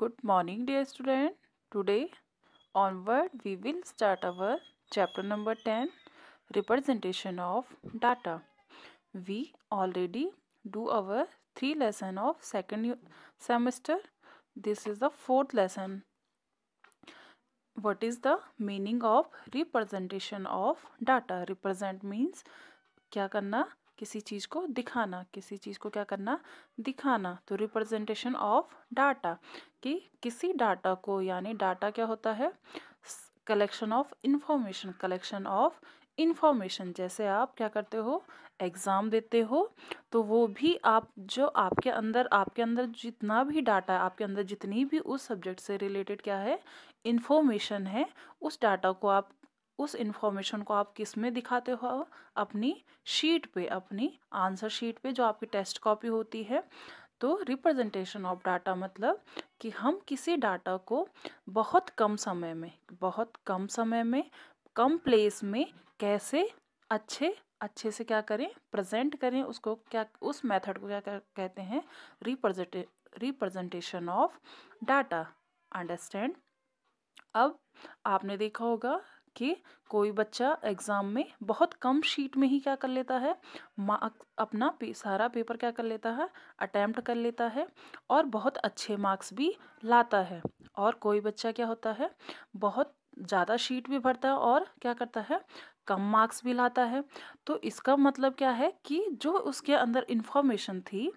good morning dear student today onward we will start our chapter number 10 representation of data we already do our three lesson of second semester this is the fourth lesson what is the meaning of representation of data represent means क्या करना किसी चीज़ को दिखाना किसी चीज़ को क्या करना दिखाना तो रिप्रेजेंटेशन ऑफ डाटा कि किसी डाटा को यानी डाटा क्या होता है collection of information collection of information जैसे आप क्या करते हो एग्ज़ाम देते हो तो वो भी आप जो आपके अंदर आपके अंदर जितना भी डाटा है आपके अंदर जितनी भी उस सब्जेक्ट से रिलेटेड क्या है इन्फॉर्मेशन है उस डाटा को आप उस इन्फॉर्मेशन को आप किस में दिखाते हो अपनी शीट पे अपनी आंसर शीट पे जो आपकी टेस्ट कॉपी होती है तो रिप्रेजेंटेशन ऑफ डाटा मतलब कि हम किसी डाटा को बहुत कम समय में बहुत कम समय में कम प्लेस में कैसे अच्छे अच्छे से क्या करें प्रेजेंट करें उसको क्या उस मेथड को क्या कहते हैं represent representation of data understand अब आपने देखा होगा कि कोई बच्चा एग्ज़ाम में बहुत कम शीट में ही क्या कर लेता है मार्क अपना पे, सारा पेपर क्या कर लेता है अटैम्प्ट कर लेता है और बहुत अच्छे मार्क्स भी लाता है और कोई बच्चा क्या होता है बहुत ज़्यादा शीट भी भरता है और क्या करता है कम मार्क्स भी लाता है तो इसका मतलब क्या है कि जो उसके अंदर इन्फॉर्मेशन थी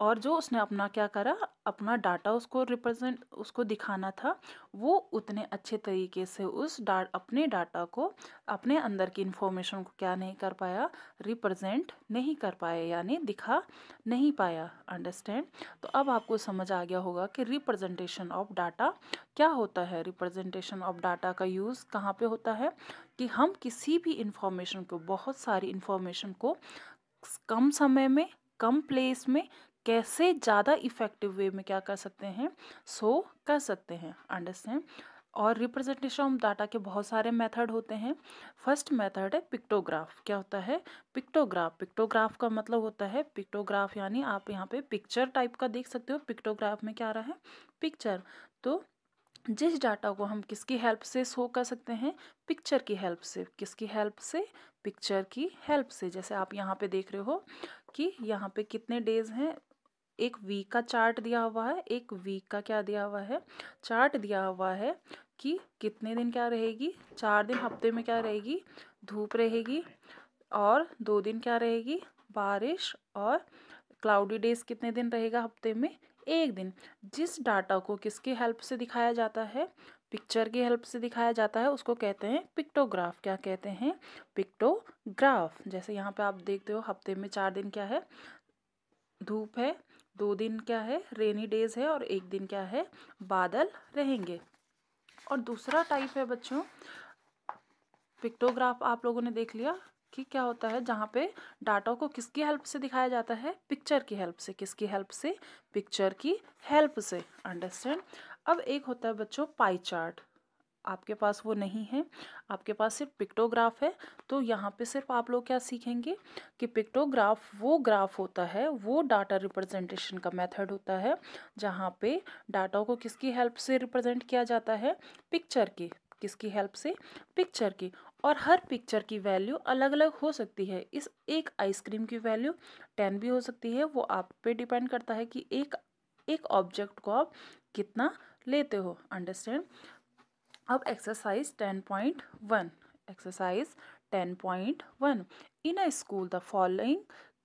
और जो उसने अपना क्या करा अपना डाटा उसको रिप्रेजेंट उसको दिखाना था वो उतने अच्छे तरीके से उस डा अपने डाटा को अपने अंदर की इन्फॉर्मेशन को क्या नहीं कर पाया रिप्रेजेंट नहीं कर पाया यानी दिखा नहीं पाया अंडरस्टैंड तो अब आपको समझ आ गया होगा कि रिप्रेजेंटेशन ऑफ डाटा क्या होता है रिप्रेजेंटेशन ऑफ डाटा का यूज़ कहाँ पर होता है कि हम किसी भी इंफॉर्मेशन को बहुत सारी इन्फॉर्मेशन को कम समय में कम प्लेस में कैसे ज़्यादा इफेक्टिव वे में क्या कर सकते हैं सो so, कर सकते हैं अंडरस्टैंड और रिप्रेजेंटेशन ऑफ डाटा के बहुत सारे मेथड होते हैं फर्स्ट मेथड है पिक्टोग्राफ क्या होता है पिक्टोग्राफ पिक्टोग्राफ का मतलब होता है पिक्टोग्राफ यानी आप यहाँ पे पिक्चर टाइप का देख सकते हो पिक्टोग्राफ में क्या आ रहा है पिक्चर तो जिस डाटा को हम किसकी हेल्प से शो कर सकते हैं पिक्चर की हेल्प से किसकी हेल्प से पिक्चर की हेल्प से जैसे आप यहाँ पे देख रहे हो कि यहाँ पे कितने डेज हैं एक वीक का चार्ट दिया हुआ है एक वीक का क्या दिया हुआ है चार्ट दिया हुआ है कि कितने दिन क्या रहेगी चार दिन हफ्ते में क्या रहेगी धूप रहेगी और दो दिन क्या रहेगी बारिश और क्लाउडी डेज कितने दिन रहेगा हफ्ते में एक दिन जिस डाटा को किसकी हेल्प से दिखाया जाता है पिक्चर की हेल्प से दिखाया जाता है उसको कहते हैं पिक्टोग्राफ क्या कहते हैं पिक्टोग्राफ जैसे यहाँ पे आप देखते हो हफ्ते में चार दिन क्या है धूप है दो दिन क्या है रेनी डेज है और एक दिन क्या है बादल रहेंगे और दूसरा टाइप है बच्चों पिक्टोग्राफ आप लोगों ने देख लिया कि क्या होता है जहाँ पे डाटा को किसकी हेल्प से दिखाया जाता है पिक्चर की हेल्प से किसकी हेल्प से पिक्चर की हेल्प से अंडरस्टैंड अब एक होता है बच्चों पाई चार्ट आपके पास वो नहीं है आपके पास सिर्फ पिक्टोग्राफ है तो यहाँ पे सिर्फ आप लोग क्या सीखेंगे कि पिक्टोग्राफ वो ग्राफ होता है वो डाटा रिप्रेजेंटेशन का मेथड होता है जहाँ पे डाटा को किसकी हेल्प से रिप्रेजेंट किया जाता है पिक्चर की किसकी हेल्प से पिक्चर की और हर पिक्चर की वैल्यू अलग अलग हो सकती है इस एक आइसक्रीम की वैल्यू टेन भी हो सकती है वो आप पे डिपेंड करता है कि एक एक ऑब्जेक्ट को आप कितना लेते हो अंडरस्टैंड अब exercise ten point one exercise ten point one in a school the following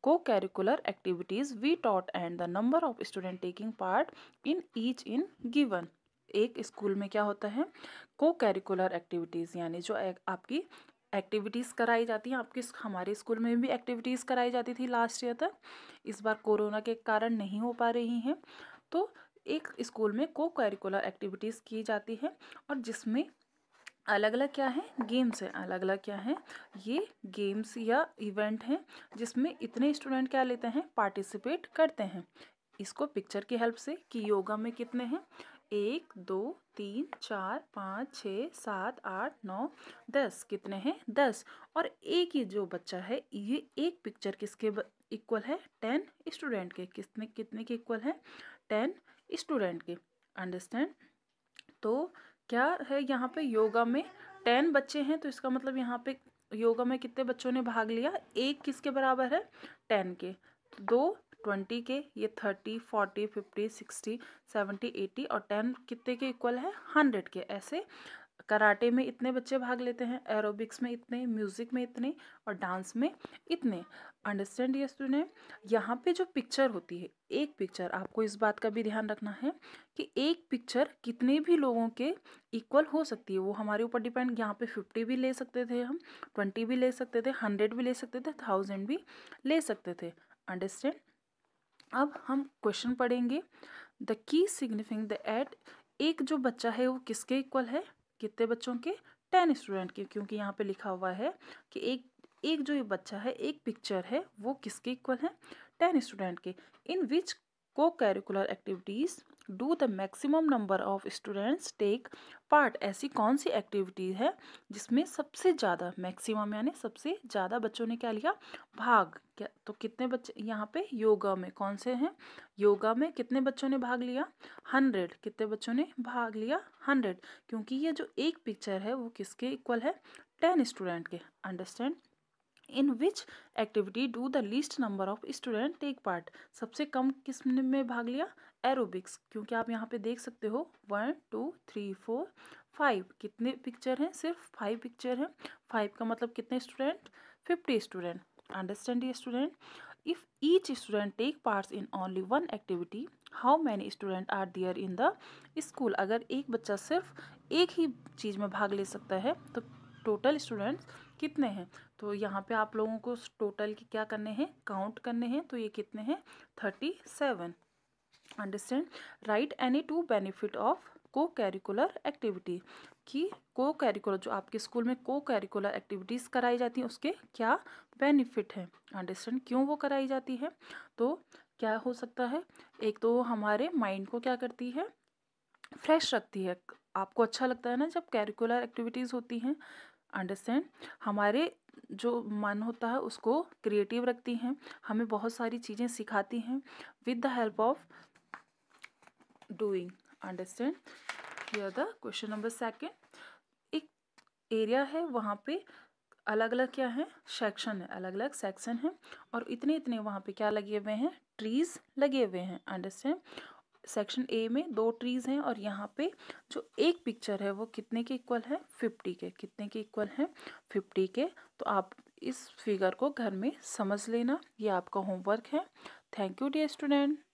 co curricular activities we taught and the number of student taking part in each in given एक school में क्या होता है को curricular activities यानी जो एक, आपकी एक्टिविटीज़ कराई जाती हैं आपकी हमारे स्कूल में भी एक्टिविटीज़ कराई जाती थी लास्ट ईयर तक इस बार कोरोना के कारण नहीं हो पा रही हैं तो एक स्कूल में को करिकुलर एक्टिविटीज़ की जाती है और जिसमें अलग अलग क्या है गेम्स हैं अलग अलग क्या है ये गेम्स या इवेंट हैं जिसमें इतने स्टूडेंट क्या लेते हैं पार्टिसिपेट करते हैं इसको पिक्चर की हेल्प से कि योगा में कितने हैं एक दो तीन चार पाँच छः सात आठ नौ दस कितने हैं दस और एक ही जो बच्चा है ये एक पिक्चर किसके इक्वल है टेन स्टूडेंट के किसने कितने के इक्वल है टेन स्टूडेंट की अंडरस्टैंड तो क्या है यहाँ पे योगा में टेन बच्चे हैं तो इसका मतलब यहाँ पे योगा में कितने बच्चों ने भाग लिया एक किसके बराबर है टेन के दो ट्वेंटी के ये thirty forty fifty sixty seventy eighty और टेन कितने के इक्वल है हंड्रेड के ऐसे कराटे में इतने बच्चे भाग लेते हैं एरोबिक्स में इतने म्यूज़िक में इतने और डांस में इतने अंडरस्टैंड ये स्टूडेंट यहाँ पे जो पिक्चर होती है एक पिक्चर आपको इस बात का भी ध्यान रखना है कि एक पिक्चर कितने भी लोगों के इक्वल हो सकती है वो हमारे ऊपर डिपेंड यहाँ पे फिफ्टी भी ले सकते थे हम ट्वेंटी भी ले सकते थे हंड्रेड भी ले सकते थे थाउजेंड भी ले सकते थे अंडरस्टैंड अब हम क्वेश्चन पढ़ेंगे द की सिग्निफिंग द एट एक जो बच्चा है वो किसके इक्वल है कितने बच्चों के टेन स्टूडेंट के क्योंकि यहाँ पे लिखा हुआ है कि एक एक जो ये बच्चा है एक पिक्चर है वो किसके इक्वल है टेन स्टूडेंट के in which co curricular activities do the maximum number of students take part ऐसी कौन सी एक्टिविटी है जिसमें सबसे ज़्यादा मैक्सिमम यानी सबसे ज़्यादा बच्चों ने क्या लिया भाग क्या तो कितने बच्चे यहाँ पे योगा में कौन से हैं योगा में कितने बच्चों ने भाग लिया हंड्रेड कितने बच्चों ने भाग लिया हंड्रेड क्योंकि ये जो एक पिक्चर है वो किसके इक्वल है टेन स्टूडेंट के understand in which activity do the least number of student take part सबसे कम किस में भाग लिया एरोबिक्स क्योंकि आप यहाँ पे देख सकते हो one two three four five कितने पिक्चर हैं सिर्फ फाइव पिक्चर हैं फाइव का मतलब कितने student fifty student understand student if each student take part in only one activity how many student are there in the school अगर एक बच्चा सिर्फ एक ही चीज़ में भाग ले सकता है तो टोटल स्टूडेंट्स कितने हैं तो यहाँ पे आप लोगों को टोटल के क्या करने हैं काउंट करने हैं तो ये कितने हैं thirty seven understand right any two benefit of co curricular activity कि को कैरिकुलर जो आपके स्कूल में को कैरिकुलर एक्टिविटीज़ कराई जाती हैं उसके क्या बेनिफिट हैं अंडरस्टैंड क्यों वो कराई जाती है तो क्या हो सकता है एक तो हमारे माइंड को क्या करती है फ्रेश रखती है आपको अच्छा लगता है ना जब कैरिकुलर एक्टिविटीज़ होती हैं अंडरस्टैंड हमारे जो मन होता है उसको क्रिएटिव रखती हैं हमें बहुत सारी चीज़ें सिखाती हैं with the help of doing understand here the question number second एक एरिया है वहाँ पे अलग अलग क्या है सेक्शन है अलग अलग सेक्शन है और इतने इतने वहाँ पे क्या लगे हुए हैं ट्रीज लगे हुए हैं अंडरस्टैंड सेक्शन ए में दो ट्रीज हैं और यहाँ पे जो एक पिक्चर है वो कितने के इक्वल है फिफ्टी के कितने के इक्वल है फिफ्टी के तो आप इस फिगर को घर में समझ लेना ये आपका होमवर्क है थैंक यू डियर स्टूडेंट